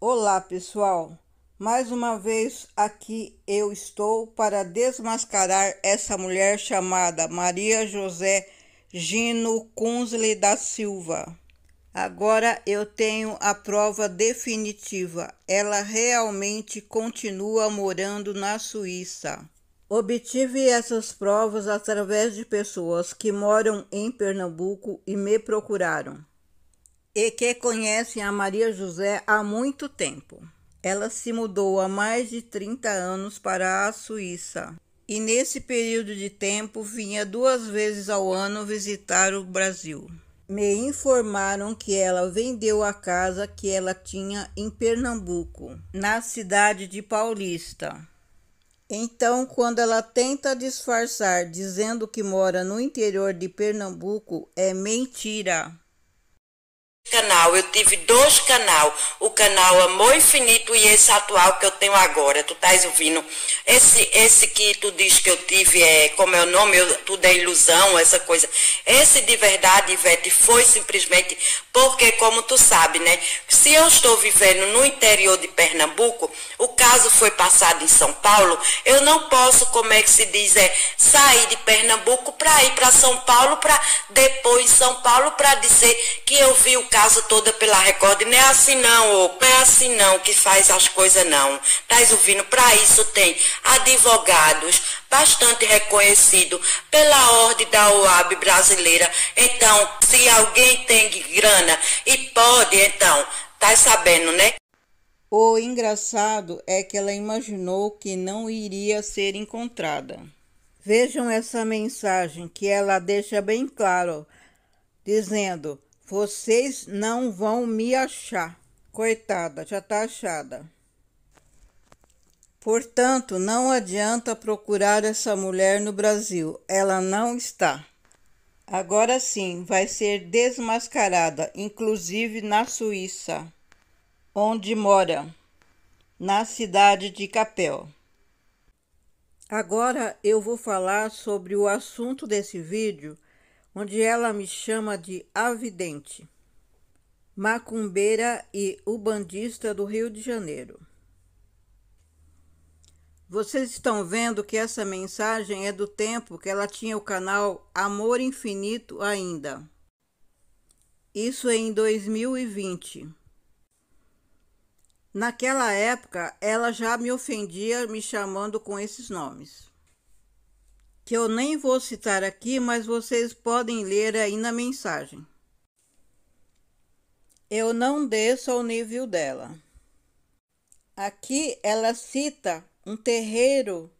Olá, pessoal! Mais uma vez aqui eu estou para desmascarar essa mulher chamada Maria José Gino Kunzle da Silva. Agora eu tenho a prova definitiva. Ela realmente continua morando na Suíça. Obtive essas provas através de pessoas que moram em Pernambuco e me procuraram e que conhecem a Maria José há muito tempo. Ela se mudou há mais de 30 anos para a Suíça e, nesse período de tempo, vinha duas vezes ao ano visitar o Brasil. Me informaram que ela vendeu a casa que ela tinha em Pernambuco, na cidade de Paulista. Então, quando ela tenta disfarçar dizendo que mora no interior de Pernambuco, é mentira canal. Eu tive dois canal, o canal Amor Infinito e esse atual que eu tenho agora. Tu estás ouvindo? Esse, esse que tu diz que eu tive, é, como é o nome, eu, tudo é ilusão, essa coisa. Esse de verdade, Ivete, foi simplesmente porque, como tu sabe, né? Se eu estou vivendo no interior de Pernambuco, o caso foi passado em São Paulo, eu não posso, como é que se diz, é, sair de Pernambuco para ir para São Paulo, para depois São Paulo, para dizer que eu vi o caso casa toda pela Record. Não é assim não, ô, não é assim não que faz as coisas não. Estás ouvindo? Para isso tem advogados bastante reconhecido pela ordem da OAB brasileira. Então, se alguém tem grana e pode, então, tá sabendo, né? O engraçado é que ela imaginou que não iria ser encontrada. Vejam essa mensagem que ela deixa bem claro, dizendo: vocês não vão me achar. Coitada, já está achada. Portanto, não adianta procurar essa mulher no Brasil, ela não está. Agora sim, vai ser desmascarada, inclusive na Suíça, onde mora, na cidade de Capel. Agora eu vou falar sobre o assunto desse vídeo onde ela me chama de avidente, macumbeira e ubandista do Rio de Janeiro. Vocês estão vendo que essa mensagem é do tempo que ela tinha o canal Amor Infinito ainda. Isso em 2020. Naquela época, ela já me ofendia me chamando com esses nomes que eu nem vou citar aqui, mas vocês podem ler aí na mensagem. Eu não desço ao nível dela. Aqui ela cita um terreiro,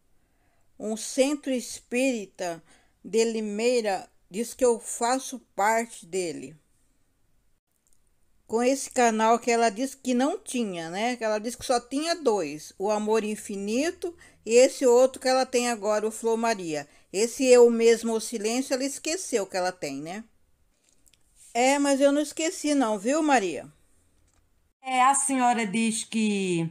um centro espírita de Limeira, diz que eu faço parte dele com esse canal que ela disse que não tinha, né? Que ela disse que só tinha dois: o Amor Infinito e esse outro que ela tem agora, o Flor Maria. Esse Eu Mesmo o Silêncio, ela esqueceu que ela tem, né? É, mas eu não esqueci, não, viu, Maria? É, a senhora diz que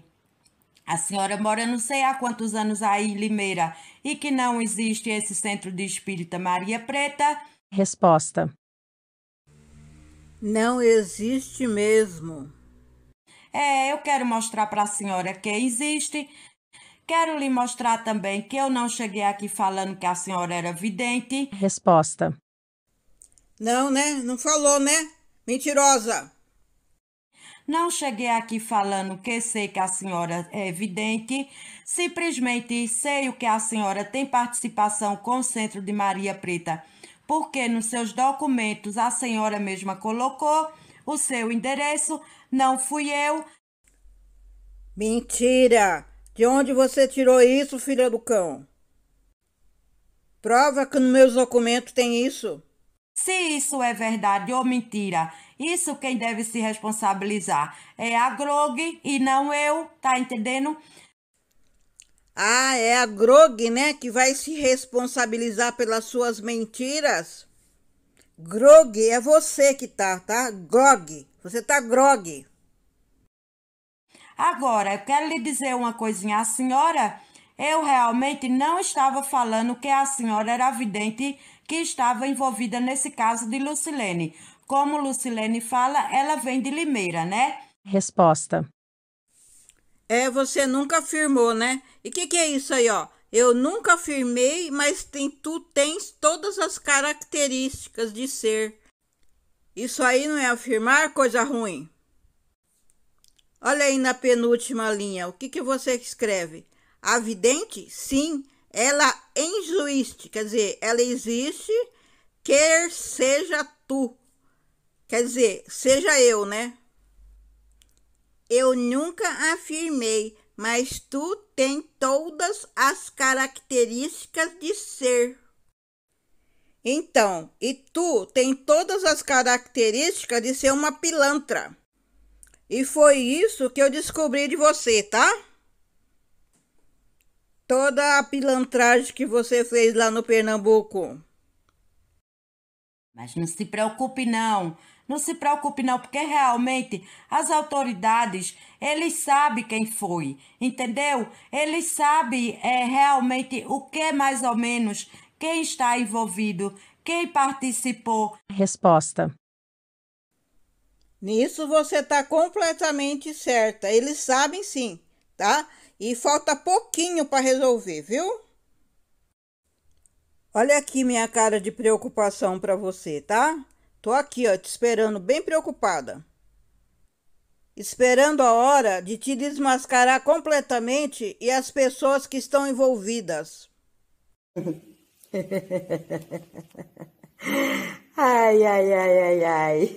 a senhora mora não sei há quantos anos aí em Limeira e que não existe esse centro de espírita Maria Preta? Resposta: não existe mesmo. É, eu quero mostrar para a senhora que existe. Quero lhe mostrar também que eu não cheguei aqui falando que a senhora era vidente. Resposta. Não, né? Não falou, né? Mentirosa. Não cheguei aqui falando que sei que a senhora é vidente. Simplesmente sei o que a senhora tem participação com o Centro de Maria Preta porque nos seus documentos a senhora mesma colocou o seu endereço, não fui eu. Mentira! De onde você tirou isso, filha do cão? Prova que nos meus documentos tem isso. Se isso é verdade ou mentira, isso quem deve se responsabilizar é a Grog e não eu, tá entendendo? Ah, é a Grog, né, que vai se responsabilizar pelas suas mentiras? Grog, é você que tá, tá? Grog, você tá grog. Agora, eu quero lhe dizer uma coisinha. A senhora, eu realmente não estava falando que a senhora era vidente que estava envolvida nesse caso de Lucilene. Como Lucilene fala, ela vem de Limeira, né? Resposta. É, você nunca afirmou, né? E o que, que é isso aí, ó? Eu nunca afirmei, mas tem, tu tens todas as características de ser. Isso aí não é afirmar coisa ruim? Olha aí na penúltima linha, o que, que você escreve? A vidente, sim, ela enjuiste, quer dizer, ela existe, quer seja tu. Quer dizer, seja eu, né? Eu nunca afirmei, mas tu tem todas as características de ser. Então, e tu tem todas as características de ser uma pilantra. E foi isso que eu descobri de você, tá? Toda a pilantragem que você fez lá no Pernambuco. Mas não se preocupe não. Não se preocupe não, porque realmente as autoridades, eles sabem quem foi, entendeu? Eles sabem é, realmente o que mais ou menos, quem está envolvido, quem participou. Resposta. Nisso você está completamente certa. Eles sabem sim, tá? E falta pouquinho para resolver, viu? Olha aqui minha cara de preocupação para você, tá? Tô aqui, ó, te esperando, bem preocupada. Esperando a hora de te desmascarar completamente e as pessoas que estão envolvidas. ai, ai, ai, ai, ai.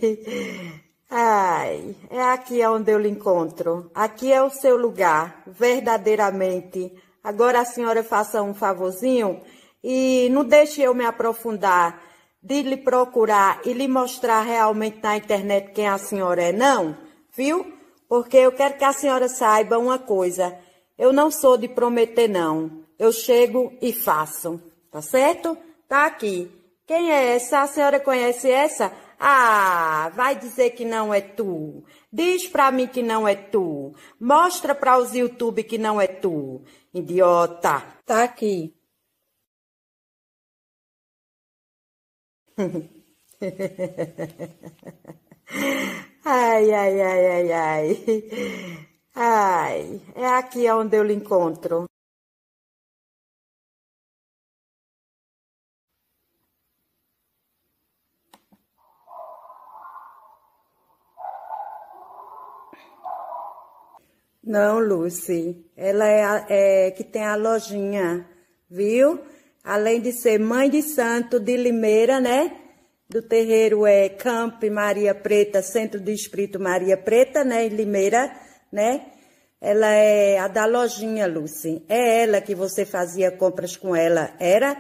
Ai, é aqui onde eu lhe encontro. Aqui é o seu lugar, verdadeiramente. Agora a senhora faça um favorzinho e não deixe eu me aprofundar de lhe procurar e lhe mostrar realmente na internet quem a senhora é, não, viu? Porque eu quero que a senhora saiba uma coisa. Eu não sou de prometer, não. Eu chego e faço. Tá certo? Tá aqui. Quem é essa? A senhora conhece essa? Ah, vai dizer que não é tu. Diz pra mim que não é tu. Mostra pra os YouTube que não é tu. Idiota. Tá aqui. Ai, ai, ai, ai, ai. Ai, é aqui onde eu lhe encontro. Não, Lucy. Ela é, a, é que tem a lojinha, viu? além de ser mãe de santo de Limeira, né? Do terreiro é Camp Maria Preta, Centro do Espírito Maria Preta, né? Em Limeira, né? Ela é a da lojinha, Lucy. É ela que você fazia compras com ela, era?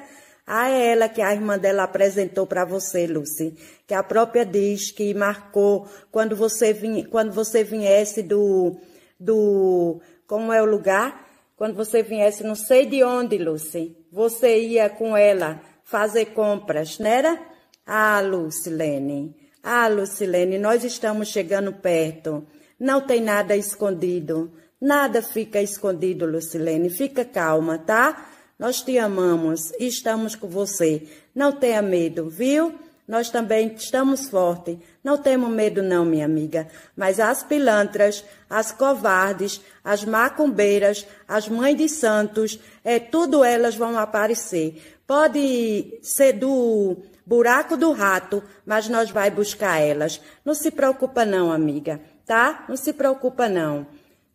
Ah, é ela que a irmã dela apresentou para você, Lucy. Que a própria diz que marcou quando você, vim, quando você viesse do, do. Como é o lugar? Quando você viesse, não sei de onde, Lucy você ia com ela fazer compras, não era? Ah, Lucilene, ah, Lucilene, nós estamos chegando perto. Não tem nada escondido. Nada fica escondido, Lucilene. Fica calma, tá? Nós te amamos e estamos com você. Não tenha medo, viu? Nós também estamos fortes. Não temos medo, não, minha amiga. Mas as pilantras, as covardes, as macumbeiras, as mães de santos, é, tudo elas vão aparecer. Pode ser do buraco do rato, mas nós vai buscar elas. Não se preocupa, não, amiga, tá? Não se preocupa, não.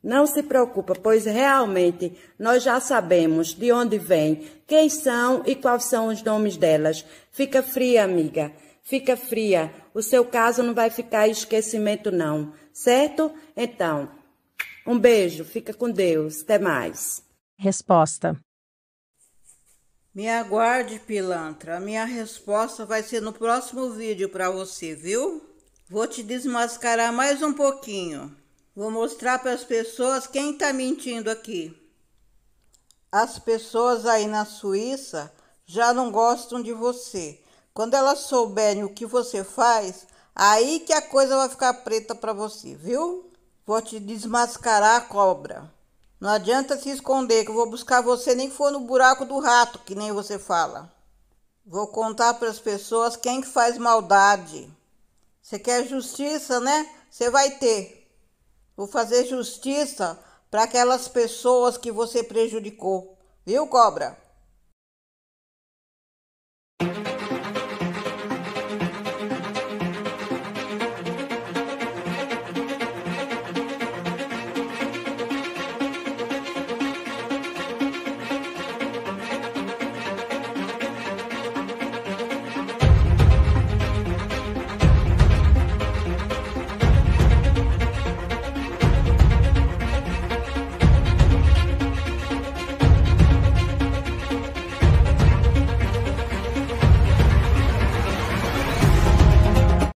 Não se preocupa, pois realmente nós já sabemos de onde vem, quem são e quais são os nomes delas. Fica fria, amiga. Fica fria. O seu caso não vai ficar esquecimento, não. Certo? Então, um beijo. Fica com Deus. Até mais. Resposta. Me aguarde, pilantra. A minha resposta vai ser no próximo vídeo para você, viu? Vou te desmascarar mais um pouquinho. Vou mostrar para as pessoas quem está mentindo aqui. As pessoas aí na Suíça já não gostam de você, quando elas souberem o que você faz, aí que a coisa vai ficar preta para você, viu? Vou te desmascarar a cobra. Não adianta se esconder, que eu vou buscar você nem for no buraco do rato, que nem você fala. Vou contar para as pessoas quem que faz maldade. Você quer justiça, né? Você vai ter. Vou fazer justiça para aquelas pessoas que você prejudicou. Viu, cobra?